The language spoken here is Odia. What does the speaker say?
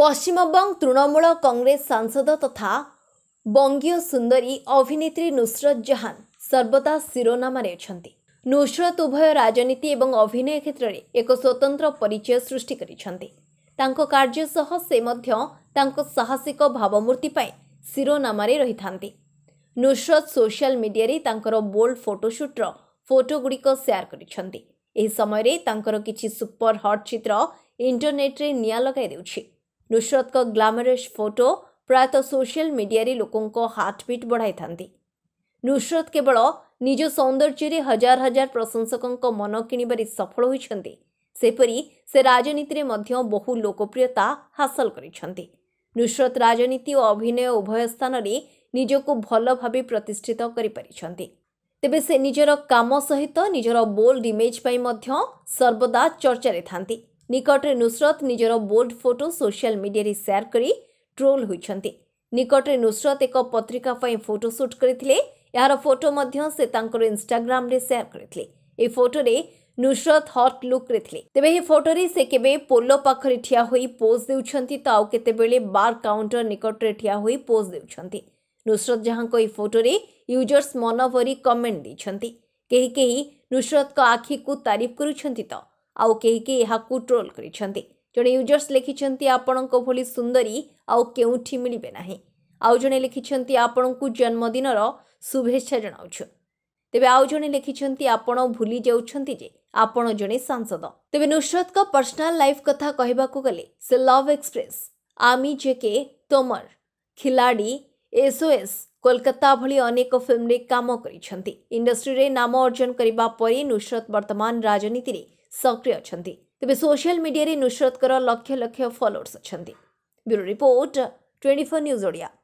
ପଶ୍ଚିମବଙ୍ଗ ତୃଣମୂଳ କଂଗ୍ରେସ ସାଂସଦ ତଥା ବଙ୍ଗୀୟ ସୁନ୍ଦରୀ ଅଭିନେତ୍ରୀ ନୁସରତ ଜାହାନ ସର୍ବଦା ଶିରୋନାମାରେ ଅଛନ୍ତି ନୁସରତ ଉଭୟ ରାଜନୀତି ଏବଂ ଅଭିନୟ କ୍ଷେତ୍ରରେ ଏକ ସ୍ୱତନ୍ତ୍ର ପରିଚୟ ସୃଷ୍ଟି କରିଛନ୍ତି ତାଙ୍କ କାର୍ଯ୍ୟ ସହ ସେ ମଧ୍ୟ ତାଙ୍କ ସାହସିକ ଭାବମୂର୍ତ୍ତି ପାଇଁ ଶିରୋନାମାରେ ରହିଥାନ୍ତି ନୁସରତ ସୋସିଆଲ ମିଡ଼ିଆରେ ତାଙ୍କର ବୋଲ୍ଡ ଫଟୋସୁଟ୍ର ଫଟୋଗୁଡ଼ିକ ସେୟାର କରିଛନ୍ତି ଏହି ସମୟରେ ତାଙ୍କର କିଛି ସୁପର ହଟ୍ ଚିତ୍ର ଇଣ୍ଟରନେଟ୍ରେ ନିଆଁ ଲଗାଇ ଦେଉଛି ନୁସରତଙ୍କ ଗ୍ଲାମରସ୍ ଫଟୋ ପ୍ରାୟତଃ ସୋସିଆଲ ମିଡ଼ିଆରେ ଲୋକଙ୍କ ହାର୍ଟବିଟ୍ ବଢ଼ାଇଥାନ୍ତି ନୁସରତ କେବଳ ନିଜ ସୌନ୍ଦର୍ଯ୍ୟରେ ହଜାର ହଜାର ପ୍ରଶଂସକଙ୍କ ମନ କିଣିବାରେ ସଫଳ ହୋଇଛନ୍ତି ସେପରି ସେ ରାଜନୀତିରେ ମଧ୍ୟ ବହୁ ଲୋକପ୍ରିୟତା ହାସଲ କରିଛନ୍ତି ନୁସରତ ରାଜନୀତି ଓ ଅଭିନୟ ଉଭୟ ସ୍ଥାନରେ ନିଜକୁ ଭଲ ଭାବେ ପ୍ରତିଷ୍ଠିତ କରିପାରିଛନ୍ତି ତେବେ ସେ ନିଜର କାମ ସହିତ ନିଜର ବୋଲ୍ଡ ଇମେଜ୍ ପାଇଁ ମଧ୍ୟ ସର୍ବଦା ଚର୍ଚ୍ଚାରେ ଥାନ୍ତି ନିକଟରେ ନୁସରତ ନିଜର ବୋଲ୍ଡ ଫଟୋ ସୋସିଆଲ ମିଡିଆରେ ସେୟାର କରି ଟ୍ରୋଲ୍ ହୋଇଛନ୍ତି ନିକଟରେ ନୁସରତ ଏକ ପତ୍ରିକା ପାଇଁ ଫଟୋ ସୁଟ୍ କରିଥିଲେ ଏହାର ଫଟୋ ମଧ୍ୟ ସେ ତାଙ୍କର ଇନ୍ଷ୍ଟାଗ୍ରାମରେ ସେୟାର କରିଥିଲେ ଏହି ଫଟୋରେ ନୁସରତ ହଟ୍ ଲୁକ୍ରେ ଥିଲେ ତେବେ ଏହି ଫଟୋରେ ସେ କେବେ ପୋଲ ପାଖରେ ଠିଆ ହୋଇ ପୋଜ୍ ଦେଉଛନ୍ତି ତ ଆଉ କେତେବେଳେ ବାର୍ କାଉଣ୍ଟର ନିକଟରେ ଠିଆ ହୋଇ ପୋଜ୍ ଦେଉଛନ୍ତି ନୁସରତ ଯାହାଙ୍କ ଏହି ଫଟୋରେ ୟୁଜର୍ସ ମନ ଭରି କମେଣ୍ଟ ଦେଇଛନ୍ତି କେହି କେହି ନୁସରତଙ୍କ ଆଖିକୁ ତାରିଫ କରୁଛନ୍ତି ତ ଆଉ କେହି କେହି ଏହାକୁ ଟ୍ରୋଲ୍ କରିଛନ୍ତି ଜଣେ ୟୁଜର୍ସ ଲେଖିଛନ୍ତି ଆପଣଙ୍କ ଭଳି ସୁନ୍ଦରୀ ଆଉ କେଉଁଠି ମିଳିବେ ନାହିଁ ଆଉ ଜଣେ ଲେଖିଛନ୍ତି ଆପଣଙ୍କୁ ଜନ୍ମଦିନର ଶୁଭେଚ୍ଛା ଜଣାଉଛୁ ତେବେ ଆଉ ଜଣେ ଲେଖିଛନ୍ତି ଆପଣ ଭୁଲି ଯାଉଛନ୍ତି ଯେ ଆପଣ ଜଣେ ସାଂସଦ ତେବେ ନୁସରତଙ୍କ ପର୍ସନାଲ୍ ଲାଇଫ୍ କଥା କହିବାକୁ ଗଲେ ସେ Love Express Ami Je Ke Tomar Khiladi SOS Kolkata ଭଳି ଅନେକ ଫିଲ୍ମରେ କାମ କରିଛନ୍ତି ଇଣ୍ଡଷ୍ଟ୍ରିରେ ନାମ ଅର୍ଜନ କରିବା ପରେ ନୁସରତ ବର୍ତ୍ତମାନ ରାଜନୀତିରେ सक्रिय अच्छा तेरे सोसियाल मीडिया नुसरतर लक्ष लक्ष फलोअर्स अच्छा bureau report twenty four news Odia